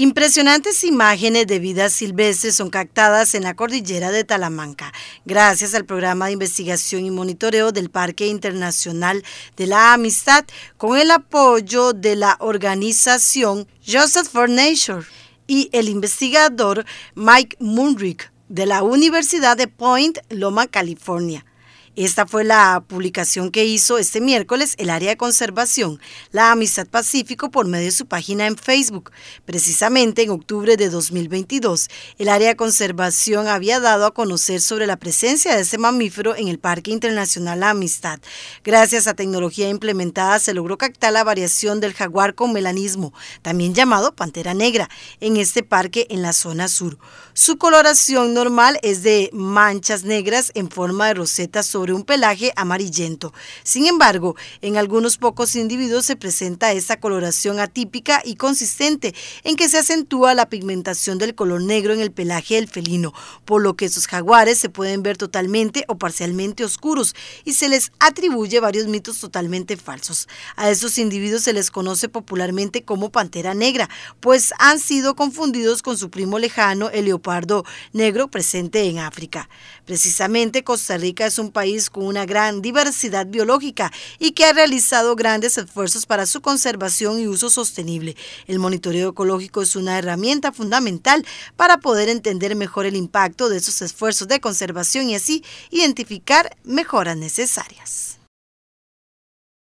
Impresionantes imágenes de vida silvestre son captadas en la cordillera de Talamanca, gracias al programa de investigación y monitoreo del Parque Internacional de la Amistad, con el apoyo de la organización Joseph for Nature y el investigador Mike Munrick de la Universidad de Point Loma, California. Esta fue la publicación que hizo este miércoles el área de conservación, la Amistad Pacífico, por medio de su página en Facebook. Precisamente en octubre de 2022, el área de conservación había dado a conocer sobre la presencia de ese mamífero en el Parque Internacional La Amistad. Gracias a tecnología implementada se logró captar la variación del jaguar con melanismo, también llamado pantera negra, en este parque en la zona sur. Su coloración normal es de manchas negras en forma de rosetas sobre un pelaje amarillento. Sin embargo, en algunos pocos individuos se presenta esa coloración atípica y consistente en que se acentúa la pigmentación del color negro en el pelaje del felino, por lo que esos jaguares se pueden ver totalmente o parcialmente oscuros y se les atribuye varios mitos totalmente falsos. A esos individuos se les conoce popularmente como pantera negra, pues han sido confundidos con su primo lejano, el leopardo negro presente en África. Precisamente Costa Rica es un país con una gran diversidad biológica y que ha realizado grandes esfuerzos para su conservación y uso sostenible. El monitoreo ecológico es una herramienta fundamental para poder entender mejor el impacto de esos esfuerzos de conservación y así identificar mejoras necesarias.